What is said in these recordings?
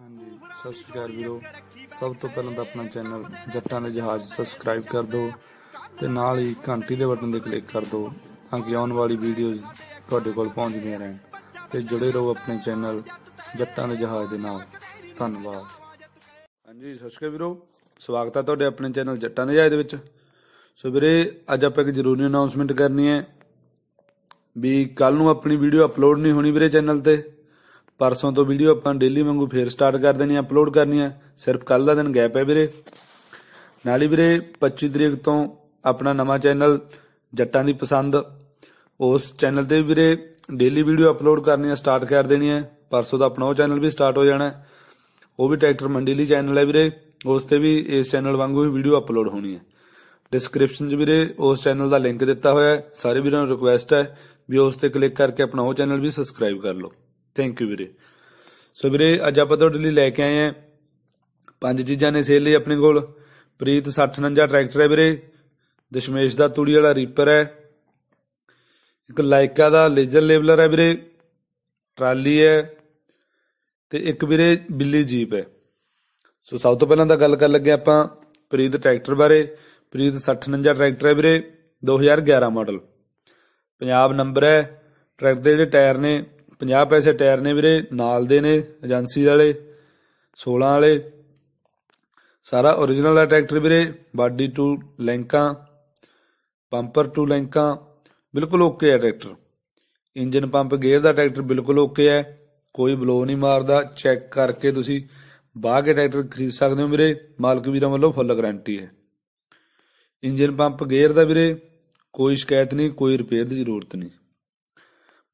ਹਾਂਜੀ ਸਤਿ ਸ਼੍ਰੀ ਅਕਾਲ ਵੀਰੋ ਸਭ ਤੋਂ ਪਹਿਲਾਂ ਤਾਂ ਆਪਣਾ ਚੈਨਲ ਜੱਟਾਂ ਦੇ ਜਹਾਜ਼ ਸਬਸਕ੍ਰਾਈਬ ਕਰ ਦਿਓ ਤੇ ਨਾਲ ਹੀ ਘੰਟੀ ਦੇ ਬਟਨ ਤੇ ਕਲਿੱਕ ਕਰ ਦਿਓ ਤਾਂ ਕਿ ਆਉਣ ਵਾਲੀ ਵੀਡੀਓਜ਼ ਤੁਹਾਡੇ ਕੋਲ ਪਹੁੰਚਦੀਆਂ ਰਹਿਣ ਤੇ ਜੁੜੇ ਰਹੋ ਆਪਣੇ ਚੈਨਲ ਜੱਟਾਂ ਦੇ ਜਹਾਜ਼ ਦੇ ਨਾਲ ਧੰਨਵਾਦ ਹਾਂਜੀ ਸਤਿ ਸ਼੍ਰੀ ਅਕਾਲ ਵੀਰੋ ਸਵਾਗਤ ਹੈ ਤੁਹਾਡੇ ਆਪਣੇ ਚੈਨਲ ਜੱਟਾਂ ਦੇ ਜਹਾਜ਼ ਦੇ ਵਿੱਚ ਸੋ ਵੀਰੇ ਅੱਜ ਆਪਾਂ ਇੱਕ ਜ਼ਰੂਰੀ ਅਨਾਉਂਸਮੈਂਟ ਕਰਨੀ ਹੈ ਵੀ ਕੱਲ ਨੂੰ ਆਪਣੀ ਵੀਡੀਓ ਅਪਲੋਡ ਨਹੀਂ ਹੋਣੀ ਵੀਰੇ ਚੈਨਲ ਤੇ ਪਰਸੋਂ ਤੋਂ ਵੀਡੀਓ ਆਪਾਂ ਡੇਲੀ ਵਾਂਗੂ ਫੇਰ ਸਟਾਰਟ ਕਰ ਦੇਣੀ ਅਪਲੋਡ ਕਰਨੀ ਆ ਸਿਰਫ ਕੱਲ ਦਾ ਦਿਨ ਗੈਪ ਹੈ ਵੀਰੇ ਨਾਲ ਹੀ ਵੀਰੇ 25 ਤਰੀਕ ਤੋਂ ਆਪਣਾ ਨਵਾਂ ਚੈਨਲ ਜੱਟਾਂ ਦੀ ਪਸੰਦ ਉਸ ਚੈਨਲ ਤੇ ਵੀਰੇ ਡੇਲੀ ਵੀਡੀਓ ਅਪਲੋਡ ਕਰਨੀ ਆ ਸਟਾਰਟ ਕਰ ਦੇਣੀ ਆ ਪਰਸੋਂ ਦਾ ਆਪਣਾ ਉਹ ਚੈਨਲ ਵੀ ਸਟਾਰਟ ਹੋ ਜਾਣਾ ਉਹ ਵੀ ਟਰੈਕਟਰ ਮੰਡੀ ਲਈ ਚੈਨਲ ਹੈ ਵੀਰੇ ਉਸ ਤੇ ਵੀ ਇਸ ਚੈਨਲ ਵਾਂਗੂ ਹੀ ਵੀਡੀਓ ਅਪਲੋਡ ਹੋਣੀ ਆ ਡਿਸਕ੍ਰਿਪਸ਼ਨ 'ਚ ਵੀਰੇ ਉਸ ਚੈਨਲ ਦਾ ਲਿੰਕ ਦਿੱਤਾ ਹੋਇਆ ਹੈ ਸਾਰੇ ਵੀਰਾਂ ਨੂੰ ਰਿਕੁਐਸਟ ਹੈ ਵੀ ਉਸ ਤੇ ਕਲਿੱਕ ਕਰਕੇ ਆਪਣਾ ਉਹ ਚੈਨਲ ਵੀ ਸਬਸਕ੍ਰਾਈਬ ਕਰ ਲਓ ਥੈਂਕ ਯੂ ਵੀਰੇ ਸੋ ਵੀਰੇ ਅੱਜ ਆਪਾਂ ਤੁਹਾਡੇ ਲਈ ਲੈ ਕੇ ਆਏ ਆਂ ਪੰਜ ਚੀਜ਼ਾਂ ਨੇ ਸੇਲ ਲਈ ਆਪਣੇ ਕੋਲ ਪ੍ਰੀਤ 6059 ਟਰੈਕਟਰ ਹੈ ਵੀਰੇ ਦਸ਼ਮੇਸ਼ ਦਾ ਤੂੜੀ ਵਾਲਾ ਰੀਪਰ ਹੈ ਇੱਕ ਲਾਇਕਾ ਦਾ ਲੇਜ਼ਰ ਲੇਬਲਰ ਹੈ ਵੀਰੇ ਟਰਾਲੀ ਹੈ ਤੇ ਇੱਕ ਵੀਰੇ ਬਿੱਲੀ ਜੀਪ ਹੈ ਸੋ ਸਭ ਤੋਂ ਪਹਿਲਾਂ ਤਾਂ ਗੱਲ ਕਰ ਲੱਗੇ ਆਪਾਂ ਪ੍ਰੀਤ ਟਰੈਕਟਰ ਬਾਰੇ ਪ੍ਰੀਤ 6059 ਟਰੈਕਟਰ ਹੈ ਵੀਰੇ 2011 ਮਾਡਲ ਪੰਜਾਬ ਨੰਬਰ ਹੈ ਟਰੈਕਟਰ ਦੇ ਜਿਹੜੇ ਟਾਇਰ ਨੇ 50 ਪੈਸੇ ਟਾਇਰ ਨੇ ਵੀਰੇ ਨਾਲ ਦੇ ਨੇ ਏਜੰਸੀ ਵਾਲੇ 16 ਵਾਲੇ ਸਾਰਾ origignal ਹੈ ਟਰੈਕਟਰ ਵੀਰੇ ਬਾਡੀ ਟੂ ਲੈਂਕਾਂ ਪੰਪਰ ਟੂ ਲੈਂਕਾਂ ਬਿਲਕੁਲ ਓਕੇ ਹੈ ਟਰੈਕਟਰ ਇੰਜਨ ਪੰਪ ਗੇਅਰ ਦਾ ਟਰੈਕਟਰ ਬਿਲਕੁਲ ਓਕੇ ਹੈ ਕੋਈ ਬਲੋ ਨਹੀਂ ਮਾਰਦਾ ਚੈੱਕ ਕਰਕੇ ਤੁਸੀਂ ਬਾਹ ਕੇ ਟਰੈਕਟਰ ਖਰੀਦ ਸਕਦੇ ਹੋ ਵੀਰੇ ਮਾਲਕ ਵੀਰਾਂ ਵੱਲੋਂ ਫੁੱਲ ਗਾਰੰਟੀ ਹੈ ਇੰਜਨ ਪੰਪ ਗੇਅਰ ਦਾ ਵੀਰੇ ਕੋਈ ਸ਼ਿਕਾਇਤ ਨਹੀਂ ਕੋਈ ਰਿਪੇਅਰ ਦੀ ਜ਼ਰੂਰਤ ਨਹੀਂ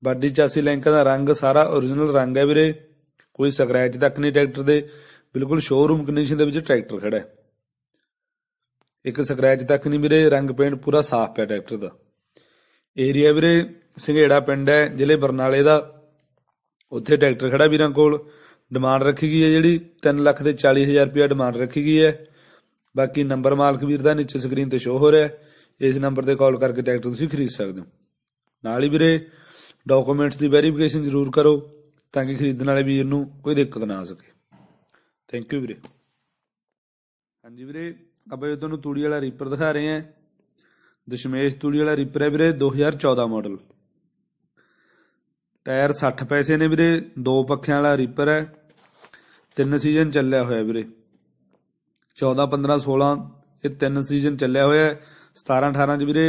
ਬਾਡੀ ਚਾਸੀ ਲੈਂਕਾਂ ਦਾ ਰੰਗ ਸਾਰਾ origignal ਰੰਗ ਹੈ ਵੀਰੇ ਕੋਈ ਸਕ੍ਰੈਚ ਤੱਕ ਨਹੀਂ ਟਰੈਕਟਰ ਦੇ ਬਿਲਕੁਲ ਸ਼ੋਰੂਮ ਕੰਡੀਸ਼ਨ ਦੇ ਵਿੱਚ ਟਰੈਕਟਰ ਖੜਾ ਹੈ ਇੱਕ ਸਕ੍ਰੈਚ ਤੱਕ ਨਹੀਂ ਵੀਰੇ ਰੰਗ ਪੇਂਟ ਪੂਰਾ ਸਾਫ਼ ਪਿਆ ਟਰੈਕਟਰ ਦਾ ਏਰੀਆ ਵੀਰੇ ਸੰਘੇੜਾ ਪਿੰਡ ਹੈ ਜ਼ਿਲ੍ਹੇ ਬਰਨਾਲੇ ਦਾ ਉੱਥੇ ਟਰੈਕਟਰ ਖੜਾ ਵੀਰਾਂ ਕੋਲ ਡਿਮਾਂਡ ਰੱਖੀ ਗਈ ਹੈ ਜਿਹੜੀ 3 ਲੱਖ ਦੇ 40000 ਰੁਪਏ ਡਿਮਾਂਡ ਰੱਖੀ ਗਈ ਹੈ ਬਾਕੀ ਨੰਬਰ ਮਾਲਕ ਵੀਰ ਦਾ ਨੀਚੇ ਸਕਰੀਨ ਤੇ ਸ਼ੋ ਹੋ ਰਿਹਾ ਹੈ ਇਸ ਨੰਬਰ ਤੇ ਕਾਲ ਕਰਕੇ ਟਰੈਕਟਰ ਤੁਸੀਂ ਖਰੀਦ ਸਕਦੇ ਹੋ ਨਾਲ ਹੀ ਵੀਰੇ ਡਾਕੂਮੈਂਟਸ ਦੀ ਵੈਰੀਫਿਕੇਸ਼ਨ ਜ਼ਰੂਰ ਕਰੋ ਤਾਂ ਕਿ ਖਰੀਦਣ ਵਾਲੇ ਵੀਰ ਨੂੰ ਕੋਈ ਦਿੱਕਤ ਨਾ ਆ ਸਕੇ ਥੈਂਕ ਯੂ ਵੀਰੇ ਹਾਂਜੀ ਵੀਰੇ ਆਪਾਂ ਜੀ ਤੁਹਾਨੂੰ ਤੂੜੀ ਵਾਲਾ ਰੀਪਰ ਦਿਖਾ ਰਹੇ ਹਾਂ ਦਸ਼ਮੇਸ਼ ਤੂੜੀ ਵਾਲਾ ਰੀਪਰ ਹੈ ਵੀਰੇ 2014 ਮਾਡਲ ਟਾਇਰ 60 ਪੈਸੇ ਨੇ ਵੀਰੇ ਦੋ ਪੱਖਿਆਂ ਵਾਲਾ ਰੀਪਰ ਹੈ ਤਿੰਨ ਸੀਜ਼ਨ ਚੱਲਿਆ ਹੋਇਆ ਵੀਰੇ 14 15 16 ਇਹ ਤਿੰਨ ਸੀਜ਼ਨ ਚੱਲਿਆ ਹੋਇਆ 17 18 ਚ ਵੀਰੇ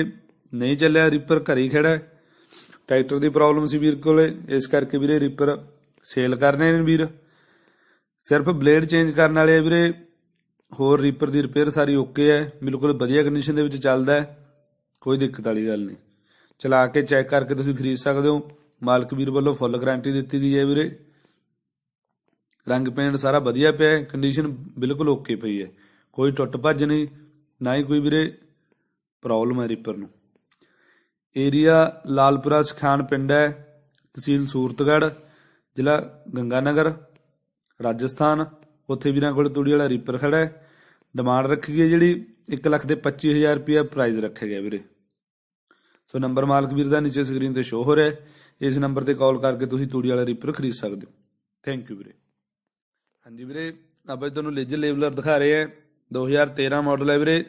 ਨਹੀਂ ਚੱਲਿਆ ਰੀਪਰ ਘਰੇ ਖੜਾ ਟਰੈਕਟਰ ਦੀ ਪ੍ਰੋਬਲਮ ਸੀ ਵੀਰ ਕੋਲੇ ਇਸ ਕਰਕੇ ਵੀਰੇ ਰਿਪਰ ਸੇਲ ਕਰਨੇ ਨੇ ਵੀਰ ਸਿਰਫ ਬਲੇਡ ਚੇਂਜ ਕਰਨ ਵਾਲੇ ਆ ਵੀਰੇ ਹੋਰ ਰੀਪਰ ਦੀ ਰਿਪੇਅਰ ਸਾਰੀ ਓਕੇ ਹੈ ਬਿਲਕੁਲ ਵਧੀਆ ਕੰਡੀਸ਼ਨ ਦੇ ਵਿੱਚ ਚੱਲਦਾ ਕੋਈ ਦਿੱਕਤ ਵਾਲੀ ਗੱਲ ਨਹੀਂ ਚਲਾ ਕੇ ਚੈੱਕ ਕਰਕੇ ਤੁਸੀਂ ਖਰੀਦ ਸਕਦੇ ਹੋ ਮਾਲਕ ਵੀਰ ਵੱਲੋਂ ਫੁੱਲ ਗਾਰੰਟੀ ਦਿੱਤੀ ਗਈ ਹੈ ਵੀਰੇ ਰੰਗ ਪੇਂਟ ਸਾਰਾ ਵਧੀਆ ਪਿਆ ਹੈ ਕੰਡੀਸ਼ਨ ਬਿਲਕੁਲ ਓਕੇ ਪਈ ਹੈ ਕੋਈ ਟੁੱਟ ਭੱਜ ਨਹੀਂ ਨਾ ਹੀ ਕੋਈ ਵੀਰੇ ਪ੍ਰੋਬਲਮ ਹੈ ਰੀਪਰ ਨੂੰ ਏਰੀਆ ਲਾਲਪੁਰਾ ਸਖਾਨ ਪਿੰਡ ਹੈ ਤਹਿਸੀਲ ਸੂਰਤਗੜ ਜ਼ਿਲ੍ਹਾ ਗੰਗਾਨਗਰ ਰਾਜਸਥਾਨ ਉੱਥੇ ਵੀਰਾਂ ਕੋਲ ਤੂੜੀ ਵਾਲਾ ਰੀਪਰ ਖੜਾ ਹੈ ਡਿਮਾਂਡ ਰੱਖੀ ਗਈ ਜਿਹੜੀ 1 ਲੱਖ ਦੇ 25000 ਰੁਪਏ ਪ੍ਰਾਈਜ਼ ਰੱਖਿਆ ਗਿਆ ਵੀਰੇ ਸੋ ਨੰਬਰ ਮਾਲਕ ਵੀਰ ਦਾ ਨੀਚੇ ਸਕਰੀਨ ਤੇ ਸ਼ੋ ਹੋ ਰਿਹਾ ਹੈ ਇਸ ਨੰਬਰ ਤੇ ਕਾਲ ਕਰਕੇ ਤੁਸੀਂ ਤੂੜੀ ਵਾਲਾ ਰੀਪਰ ਖਰੀਦ ਸਕਦੇ ਹੋ ਥੈਂਕ ਯੂ ਵੀਰੇ ਹਾਂਜੀ ਵੀਰੇ ਆਪਾਂ ਤੁਹਾਨੂੰ ਲੇਜਰ ਲੇਵਲਰ ਦਿਖਾ ਰਹੇ ਹਾਂ 2013 ਮਾਡਲ ਹੈ ਵੀਰੇ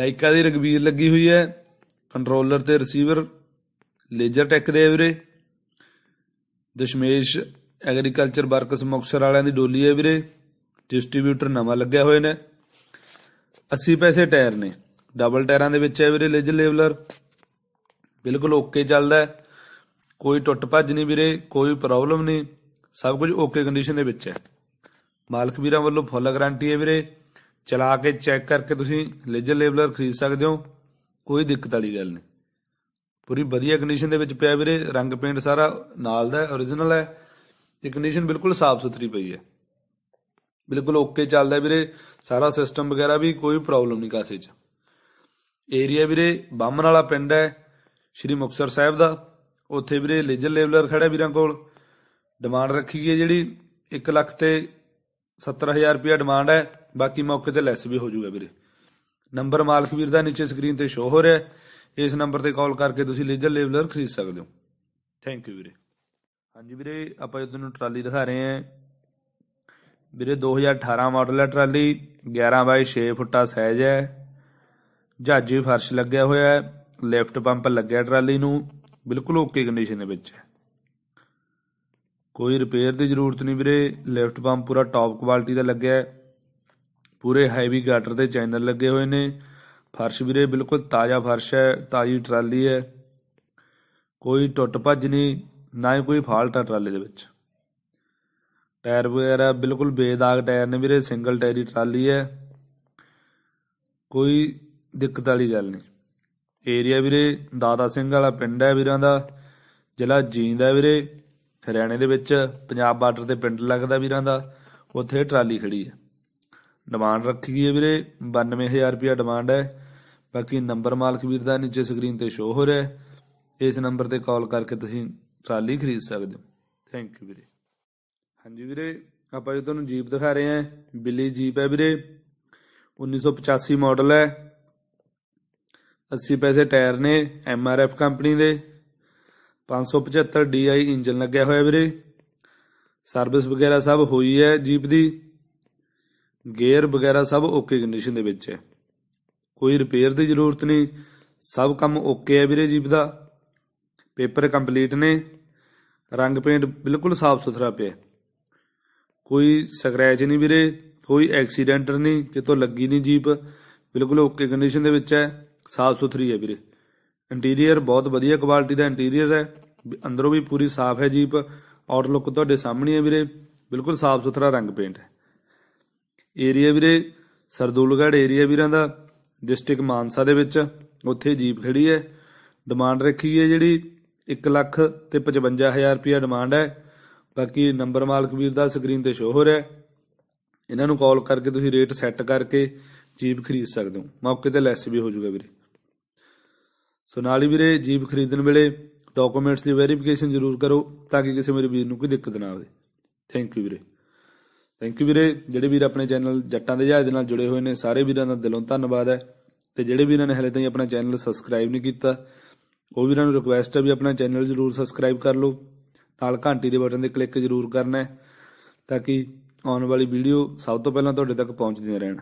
ਲਾਈਕਾ ਦੀ ਰਗਵੀਰ ਲੱਗੀ ਹੋਈ ਹੈ ਕੰਟਰੋਲਰ ਤੇ ਰਿਸੀਵਰ ਲੇਜ਼ਰ ਟੈਕ ਦੇ ਵੀਰੇ ਦਸ਼ਮੇਸ਼ ਐਗਰੀਕਲਚਰ ਵਰਕਸ ਮੁਕਸਰ ਵਾਲਿਆਂ ਦੀ ਡੋਲੀ ਹੈ ਵੀਰੇ ਡਿਸਟ੍ਰੀਬਿਊਟਰ ਨਵਾਂ ਲੱਗਿਆ ਹੋਏ ਨੇ 80 ਪੈਸੇ ਟਾਇਰ ਨੇ ਡਬਲ ਟਾਇਰਾਂ ਦੇ ਵਿੱਚ ਹੈ ਵੀਰੇ ਲੇਜ਼ਰ ਲੇਵਲਰ ਬਿਲਕੁਲ ਓਕੇ ਚੱਲਦਾ ਕੋਈ ਟੁੱਟ ਭੱਜ ਨਹੀਂ ਵੀਰੇ ਕੋਈ ਪ੍ਰੋਬਲਮ ਨਹੀਂ ਸਭ ਕੁਝ ਓਕੇ ਕੰਡੀਸ਼ਨ ਦੇ ਵਿੱਚ ਹੈ ਮਾਲਕ ਵੀਰਾਂ ਵੱਲੋਂ ਫੁੱਲ ਗਾਰੰਟੀ ਹੈ ਵੀਰੇ ਚਲਾ ਕੇ ਚੈੱਕ ਕਰਕੇ ਤੁਸੀਂ ਲੇਜ਼ਰ ਲੇਬਲਰ ਖਰੀਦ ਸਕਦੇ ਹੋ ਕੋਈ ਦਿੱਕਤ ਵਾਲੀ ਗੱਲ ਨਹੀਂ ਪੂਰੀ ਵਧੀਆ ਕੰਡੀਸ਼ਨ ਦੇ ਵਿੱਚ ਪਿਆ ਵੀਰੇ ਰੰਗ ਪੇਂਟ ਸਾਰਾ ਨਾਲ ਦਾ ਹੈ origignal ਹੈ ਤੇ ਕੰਡੀਸ਼ਨ ਬਿਲਕੁਲ ਸਾਫ਼ ਸੁਥਰੀ ਪਈ ਹੈ ਬਿਲਕੁਲ ਓਕੇ ਚੱਲਦਾ ਵੀਰੇ ਸਾਰਾ ਸਿਸਟਮ ਵਗੈਰਾ ਵੀ ਕੋਈ ਪ੍ਰੋਬਲਮ ਨਹੀਂ ਕਾਸੇ 'ਚ ਏਰੀਆ ਵੀਰੇ ਬੰਮਨ ਵਾਲਾ ਪਿੰਡ ਹੈ ਸ਼੍ਰੀ ਮੁਕਸਰ ਸਾਹਿਬ ਦਾ ਉੱਥੇ ਵੀਰੇ ਲੇਜਰ ਲੇਵਲਰ ਖੜਾ ਵੀਰਾਂ ਕੋਲ ਡਿਮਾਂਡ ਰੱਖੀ ਗਈ ਜਿਹੜੀ 1 ਲੱਖ ਤੇ 70000 ਰੁਪਿਆ ਡਿਮਾਂਡ ਹੈ ਬਾਕੀ ਮੌਕੇ ਤੇ ਲੈਸ ਵੀ ਹੋ ਜਾਊਗਾ ਵੀਰੇ ਨੰਬਰ ਮਾਲਕ ਵੀਰ ਦਾ ਨੀਚੇ ਸਕਰੀਨ ਤੇ ਸ਼ੋ ਹੋ ਰਿਹਾ ਹੈ ਇਸ ਨੰਬਰ ਤੇ ਕਾਲ ਕਰਕੇ ਤੁਸੀਂ ਲੇਜ਼ਰ ਲੇਵਲਰ ਖਰੀਦ ਸਕਦੇ ਹੋ ਥੈਂਕ ਯੂ ਵੀਰੇ ਹਾਂਜੀ ਵੀਰੇ ਆਪਾਂ ਨੂੰ ਟਰਾਲੀ ਦਿਖਾ ਰਹੇ ਹਾਂ ਵੀਰੇ 2018 ਮਾਡਲ ਹੈ ਟਰਾਲੀ 11 ਬਾਈ 6 ਫੁੱਟਾ ਸਾਈਜ਼ ਹੈ ਜਾਜੀ ਫਰਸ਼ ਲੱਗਿਆ ਹੋਇਆ ਹੈ ਲਿਫਟ ਪੰਪ ਲੱਗਿਆ ਟਰਾਲੀ ਨੂੰ ਬਿਲਕੁਲ ਓਕੇ ਕੰਡੀਸ਼ਨ ਦੇ ਵਿੱਚ ਹੈ ਕੋਈ ਰਿਪੇਅਰ ਦੀ ਜ਼ਰੂਰਤ ਨਹੀਂ ਵੀਰੇ ਲਿਫਟ ਪੰਪ ਪੂਰਾ ਟਾਪ ਕੁਆਲਿਟੀ ਦਾ ਲੱਗਿਆ ਹੈ ਪੂਰੇ ਹੈਵੀ ਗਾਟਰ ਦੇ ਚੈਨਲ ਲੱਗੇ ਹੋਏ ਨੇ ਫਰਸ਼ ਵੀਰੇ ਬਿਲਕੁਲ ਤਾਜ਼ਾ ਫਰਸ਼ ਹੈ ਤਾਜ਼ੀ ਟਰਾਲੀ ਹੈ ਕੋਈ ਟੁੱਟ ਭੱਜ ਨਹੀਂ ਨਾ ਹੀ ਕੋਈ ਫਾਲਟ ਹੈ ਟਰਾਲੀ ਦੇ ਵਿੱਚ ਟਾਇਰ ਵਗੈਰਾ ਬਿਲਕੁਲ ਬੇਦਾਗ ਟਾਇਰ ਨੇ ਵੀਰੇ ਸਿੰਗਲ ਟਾਇਰੀ ਟਰਾਲੀ ਹੈ ਕੋਈ ਦਿੱਕਤ ਵਾਲੀ ਗੱਲ ਨਹੀਂ ਏਰੀਆ ਵੀਰੇ ਦਾਦਾ ਸਿੰਘ ਵਾਲਾ ਪਿੰਡ ਹੈ ਵੀਰਾਂ ਦਾ ਜ਼ਿਲ੍ਹਾ ਜੀਂਦ ਹੈ ਵੀਰੇ ਹਰਿਆਣੇ ਦੇ ਵਿੱਚ ਪੰਜਾਬ ਬਾਰਡਰ ਤੇ ਪਿੰਡ ਲੱਗਦਾ ਵੀਰਾਂ ਦਾ ਉੱਥੇ ਟਰਾਲੀ ਖੜੀ ਹੈ ਡਿਮਾਂਡ ਰੱਖੀ ਹੈ ਵੀਰੇ 92000 ਰੁਪਿਆ ਡਿਮਾਂਡ ਹੈ ਬਾਕੀ ਨੰਬਰ ਮਾਲਕ ਵੀਰ ਦਾ ਨੀਚੇ ਸਕਰੀਨ ਤੇ ਸ਼ੋ ਹੋ ਰਿਹਾ ਹੈ ਇਸ ਨੰਬਰ ਤੇ ਕਾਲ ਕਰਕੇ ਤੁਸੀਂ ਟਰਾਲੀ ਖਰੀਦ ਸਕਦੇ ਹੋ ਥੈਂਕ ਯੂ ਵੀਰੇ ਹਾਂਜੀ ਵੀਰੇ ਆਪਾਂ ਜੀ ਤੁਹਾਨੂੰ ਜੀਪ ਦਿਖਾ ਰਹੇ ਹਾਂ ਬਿੱਲੀ ਜੀਪ ਹੈ ਵੀਰੇ 1985 ਮਾਡਲ ਹੈ 80 ਪੈਸੇ ਟਾਇਰ ਨੇ ਐਮ ਆਰ ਐਫ ਕੰਪਨੀ ਦੇ 575 ਡੀਆਈ ਇੰਜਨ ਲੱਗਿਆ ਹੋਇਆ ਵੀਰੇ ਸਰਵਿਸ ਵਗੈਰਾ ਸਭ ਹੋਈ ਹੈ ਜੀਪ ਦੀ ਗੇਅਰ ਵਗੈਰਾ ਸਭ ਓਕੇ ਕੰਡੀਸ਼ਨ ਦੇ ਵਿੱਚ ਹੈ ਕੋਈ ਰਿਪੇਅਰ ਦੀ ਜ਼ਰੂਰਤ ਨਹੀਂ ਸਭ ਕੰਮ ਓਕੇ ਹੈ ਵੀਰੇ ਜੀਪ ਦਾ ਪੇਪਰ ਕੰਪਲੀਟ ਨੇ ਰੰਗ ਪੇਂਟ ਬਿਲਕੁਲ ਸਾਫ਼ ਸੁਥਰਾ ਪਿਆ ਕੋਈ ਸਕ੍ਰੈਚ ਨਹੀਂ ਵੀਰੇ ਕੋਈ ਐਕਸੀਡੈਂਟ ਨਹੀਂ ਕਿਤੋਂ ਲੱਗੀ ਨਹੀਂ ਜੀਪ ਬਿਲਕੁਲ ਓਕੇ ਕੰਡੀਸ਼ਨ ਦੇ ਵਿੱਚ ਹੈ ਸਾਫ਼ ਸੁਥਰੀ ਹੈ ਵੀਰੇ ਇੰਟੀਰੀਅਰ ਬਹੁਤ ਵਧੀਆ ਕੁਆਲਿਟੀ ਦਾ ਇੰਟੀਰੀਅਰ ਹੈ ਅੰਦਰੋਂ ਵੀ ਪੂਰੀ ਸਾਫ਼ ਹੈ ਜੀਪ ਆਊਟਲੁੱਕ ਤੁਹਾਡੇ ਸਾਹਮਣੇ ਹੈ ਵੀਰੇ ਬਿਲਕੁਲ ਸਾਫ਼ ਸੁਥਰਾ ਰੰਗ ਪੇਂਟ ਹੈ ਏਰੀਆ ਵੀਰੇ ਸਰਦੂਲਗੜ ਏਰੀਆ ਵੀਰਾਂ ਦਾ ਡਿਸਟ੍ਰਿਕਟ ਮਾਨਸਾ ਦੇ ਵਿੱਚ ਉੱਥੇ ਜੀਪ ਖੜੀ ਹੈ ਡਿਮਾਂਡ ਰੱਖੀ ਹੈ ਜਿਹੜੀ 1 ਲੱਖ ਤੇ 55000 ਰੁਪਿਆ ਡਿਮਾਂਡ ਹੈ ਬਾਕੀ ਨੰਬਰ ਮਾਲਕ ਵੀਰ ਦਾ ਸਕਰੀਨ ਤੇ ਸ਼ੋ ਹੋ ਰਿਹਾ ਇਹਨਾਂ ਨੂੰ ਕਾਲ ਕਰਕੇ ਤੁਸੀਂ ਰੇਟ ਸੈੱਟ ਕਰਕੇ ਜੀਪ ਖਰੀਦ ਸਕਦੇ ਹੋ ਮੌਕੇ ਤੇ ਲੈਸ ਵੀ ਹੋ ਜਾਊਗਾ ਵੀਰੇ ਸੋ ਨਾਲ ਹੀ ਵੀਰੇ ਜੀਪ ਖਰੀਦਣ ਵੇਲੇ ਡਾਕੂਮੈਂਟਸ ਦੀ ਵੈਰੀਫਿਕੇਸ਼ਨ ਜ਼ਰੂਰ ਕਰੋ ਤਾਂ ਕਿ ਕਿਸੇ ਮੇਰੇ ਵੀਰ ਨੂੰ ਕੋਈ ਦਿੱਕਤ ਨਾ ਆਵੇ ਥੈਂਕ ਯੂ ਵੀਰੇ ਥੈਂਕ ਯੂ ਵੀਰੇ ਜਿਹੜੇ ਵੀਰ ਆਪਣੇ ਚੈਨਲ ਜੱਟਾਂ ਦੇ ਜਹਾਜ਼ ਨਾਲ ਜੁੜੇ ਹੋਏ ਨੇ ਸਾਰੇ ਵੀਰਾਂ ਦਾ ਦਿਲੋਂ ਧੰਨਵਾਦ ਹੈ ਤੇ ਜਿਹੜੇ ਵੀਰਾਂ ਨੇ ਹਲੇ ਤਾਈਂ ਆਪਣਾ ਚੈਨਲ ਸਬਸਕ੍ਰਾਈਬ ਨਹੀਂ ਕੀਤਾ ਉਹ ਵੀਰਾਂ ਨੂੰ ਰਿਕੁਐਸਟ ਹੈ ਵੀ ਆਪਣਾ ਚੈਨਲ ਜਰੂਰ ਸਬਸਕ੍ਰਾਈਬ ਕਰ ਲਓ ਨਾਲ ਘੰਟੀ ਦੇ ਬਟਨ ਤੇ ਕਲਿੱਕ ਜਰੂਰ ਕਰਨਾ ਹੈ ਤਾਂ ਕਿ ਆਉਣ ਵਾਲੀ ਵੀਡੀਓ ਸਭ ਤੋਂ ਪਹਿਲਾਂ ਤੁਹਾਡੇ ਤੱਕ ਪਹੁੰਚਦੀ ਰਹਿਣ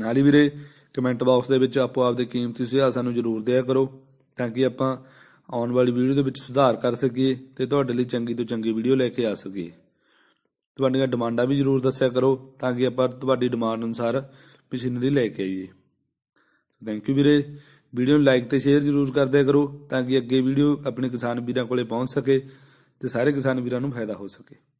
ਨਾਲ ਹੀ ਵੀਰੇ ਕਮੈਂਟ ਬਾਕਸ ਦੇ ਵਿੱਚ ਆਪੋ ਆਪ ਦੇ ਕੀਮਤੀ ਸੁਝਾਅ ਸਾਨੂੰ ਜਰੂਰ ਦਿਆ ਕਰੋ ਤਾਂ ਕਿ ਆਪਾਂ ਆਉਣ ਵਾਲੀ ਵੀਡੀਓ ਦੇ ਵਿੱਚ ਸੁਧਾਰ ਕਰ ਸਕੀਏ ਤੇ ਤੁਹਾਡੇ ਲਈ ਚੰਗੀ ਤੋਂ ਚੰਗੀ ਵੀਡੀਓ ਲੈ ਕੇ ਆ ਸਕੀਏ ਤੁਹਾਡੀਆਂ ਡਿਮਾਂਡਾਂ ਵੀ ਜ਼ਰੂਰ ਦੱਸਿਆ ਕਰੋ ਤਾਂ ਕਿ ਆਪਾਂ ਤੁਹਾਡੀ ਡਿਮਾਂਡ ਅਨੁਸਾਰ ਮਸ਼ੀਨਰੀ ਲੈ ਕੇ ਆਈਏ ਥੈਂਕ ਯੂ ਵੀਰੇ ਵੀਡੀਓ ਨੂੰ ਲਾਈਕ ਤੇ ਸ਼ੇਅਰ ਜ਼ਰੂਰ ਦਿਆ ਕਰੋ ਤਾਂ ਕਿ ਅੱਗੇ ਵੀਡੀਓ ਆਪਣੇ ਕਿਸਾਨ ਵੀਰਾਂ ਕੋਲੇ ਪਹੁੰਚ ਸਕੇ ਤੇ ਸਾਰੇ ਕਿਸਾਨ ਵੀਰਾਂ ਨੂੰ ਫਾਇਦਾ ਹੋ ਸਕੇ